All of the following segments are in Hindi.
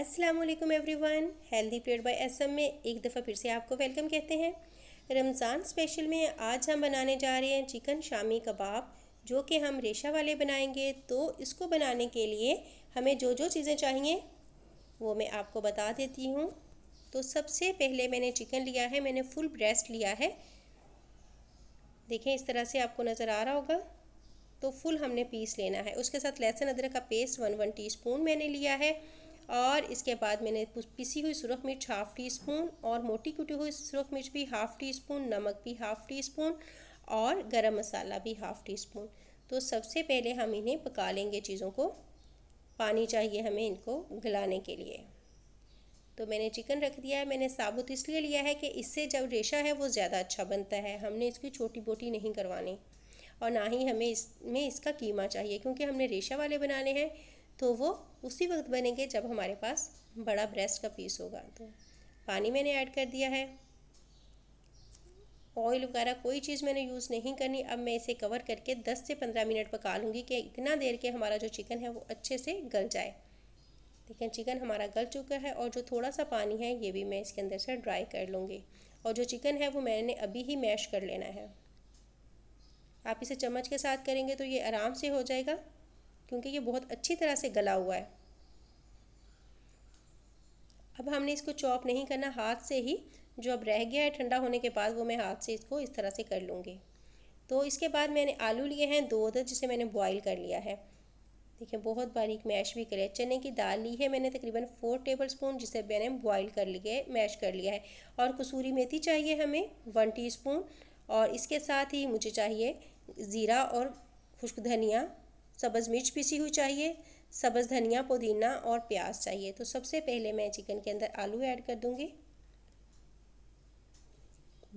अस्सलाम वालेकुम everyone healthy paid by S M एक दफ़ा फिर से आपको वेलकम कहते हैं रमज़ान स्पेशल में आज हम बनाने जा रहे हैं चिकन शामी कबाब जो कि हम रेशा वाले बनाएंगे तो इसको बनाने के लिए हमें जो जो चीज़ें चाहिए वो मैं आपको बता देती हूँ तो सबसे पहले मैंने चिकन लिया है मैंने फुल ब्रेस्ट लिया है देखें इस तरह से आपको नज़र आ रहा होगा तो फुल हमने पीस लेना है उसके साथ लहसुन अदरक का पेस्ट वन वन टी मैंने लिया है और इसके बाद मैंने पिसी हुई सुरख मिर्च हाफ़ टी स्पून और मोटी कुटी हुई सुरख मिर्च भी हाफ़ टी स्पून नमक भी हाफ़ टी स्पून और गरम मसाला भी हाफ़ टी स्पून तो सबसे पहले हम इन्हें पका लेंगे चीज़ों को पानी चाहिए हमें इनको गलाने के लिए तो मैंने चिकन रख दिया है मैंने साबुत इसलिए लिया है कि इससे जब रेशा है वो ज़्यादा अच्छा बनता है हमने इसकी छोटी बोटी नहीं करवानी और ना ही हमें इसमें इसका कीमा चाहिए क्योंकि हमने रेशा वाले बनाने हैं तो वो उसी वक्त बनेंगे जब हमारे पास बड़ा ब्रेस्ट का पीस होगा तो पानी मैंने ऐड कर दिया है ऑयल वगैरह कोई चीज़ मैंने यूज़ नहीं करनी अब मैं इसे कवर करके 10 से 15 मिनट पका लूँगी कि इतना देर के हमारा जो चिकन है वो अच्छे से गल जाए देखिए चिकन हमारा गल चुका है और जो थोड़ा सा पानी है ये भी मैं इसके अंदर से ड्राई कर लूँगी और जो चिकन है वो मैंने अभी ही मैश कर लेना है आप इसे चम्मच के साथ करेंगे तो ये आराम से हो जाएगा क्योंकि ये बहुत अच्छी तरह से गला हुआ है अब हमने इसको चॉप नहीं करना हाथ से ही जो अब रह गया है ठंडा होने के बाद वो मैं हाथ से इसको इस तरह से कर लूँगी तो इसके बाद मैंने आलू लिए हैं दो दस जिसे मैंने बॉईल कर लिया है देखिए बहुत बारीक मैश भी करे चने की दाल ली है मैंने तकरीबन फोर टेबल स्पून जिसे मैंने बॉईल कर लिए मैश कर लिया है और कसूरी मेथी चाहिए हमें वन टी और इसके साथ ही मुझे चाहिए ज़ीरा और खुश्क धनिया सब्ज़ मिर्च पिसी हुई चाहिए सब्ज़ धनिया पुदीना और प्याज चाहिए तो सबसे पहले मैं चिकन के अंदर आलू ऐड कर दूँगी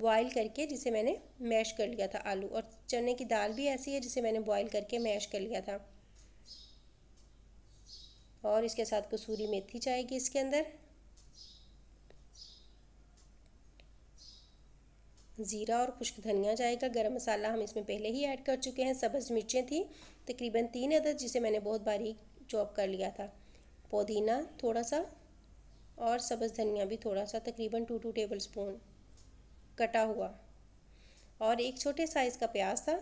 बॉईल करके जिसे मैंने मैश कर लिया था आलू और चने की दाल भी ऐसी है जिसे मैंने बॉईल करके मैश कर लिया था और इसके साथ कसूरी मेथी चाहिए इसके अंदर ज़ीरा और खुश्क धनिया जाएगा गरम मसाला हम इसमें पहले ही ऐड कर चुके हैं सब्ज़ मिर्चें थी तकरीबन तीन अदद जिसे मैंने बहुत बारीक चॉप कर लिया था पुदीना थोड़ा सा और सब्ज़ धनिया भी थोड़ा सा तकरीबन टू टू टेबल स्पून कटा हुआ और एक छोटे साइज़ का प्याज था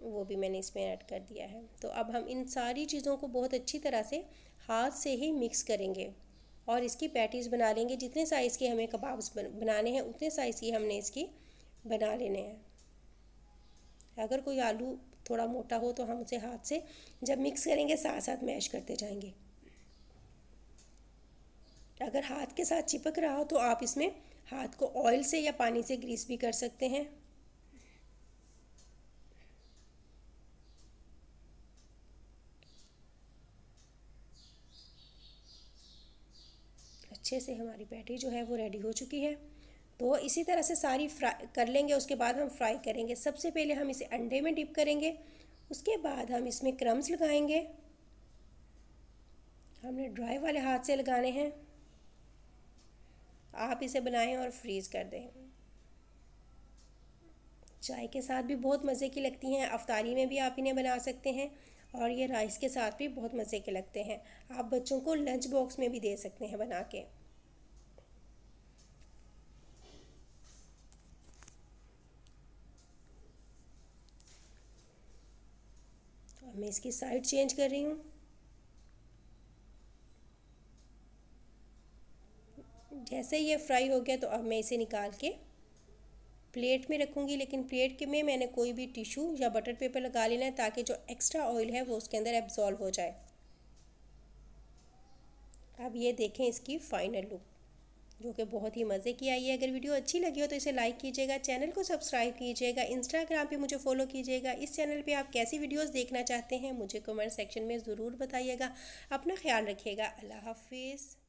वो भी मैंने इसमें ऐड कर दिया है तो अब हम इन सारी चीज़ों को बहुत अच्छी तरह से हाथ से ही मिक्स करेंगे और इसकी पैटीज़ बना लेंगे जितने साइज़ के हमें कबाब्स बनाने हैं उतने साइज़ की हमने इसकी बना लेने हैं अगर कोई आलू थोड़ा मोटा हो तो हम उसे हाथ से जब मिक्स करेंगे साथ साथ मैश करते जाएंगे अगर हाथ के साथ चिपक रहा हो तो आप इसमें हाथ को ऑयल से या पानी से ग्रीस भी कर सकते हैं अच्छे से हमारी पैटी जो है वो रेडी हो चुकी है तो इसी तरह से सारी फ्राई कर लेंगे उसके बाद हम फ्राई करेंगे सबसे पहले हम इसे अंडे में डिप करेंगे उसके बाद हम इसमें क्रम्स लगाएंगे हमने ड्राई वाले हाथ से लगाने हैं आप इसे बनाएं और फ्रीज़ कर दें चाय के साथ भी बहुत मज़े की लगती हैं अफ्तारी में भी आप इन्हें बना सकते हैं और ये राइस के साथ भी बहुत मज़े के लगते हैं आप बच्चों को लंच बॉक्स में भी दे सकते हैं बना के और मैं इसकी साइड चेंज कर रही हूँ जैसे ये फ्राई हो गया तो अब मैं इसे निकाल के प्लेट में रखूँगी लेकिन प्लेट के में मैंने कोई भी टिशू या बटर पेपर लगा लेना है ताकि जो एक्स्ट्रा ऑयल है वो उसके अंदर एब्जॉल्व हो जाए अब ये देखें इसकी फाइनल लुक जो कि बहुत ही मज़े की आई है अगर वीडियो अच्छी लगी हो तो इसे लाइक कीजिएगा चैनल को सब्सक्राइब कीजिएगा इंस्टाग्राम पे मुझे फॉलो कीजिएगा इस चैनल पे आप कैसी वीडियोस देखना चाहते हैं मुझे कमेंट सेक्शन में ज़रूर बताइएगा अपना ख्याल रखिएगा अल्लाह हाफिज़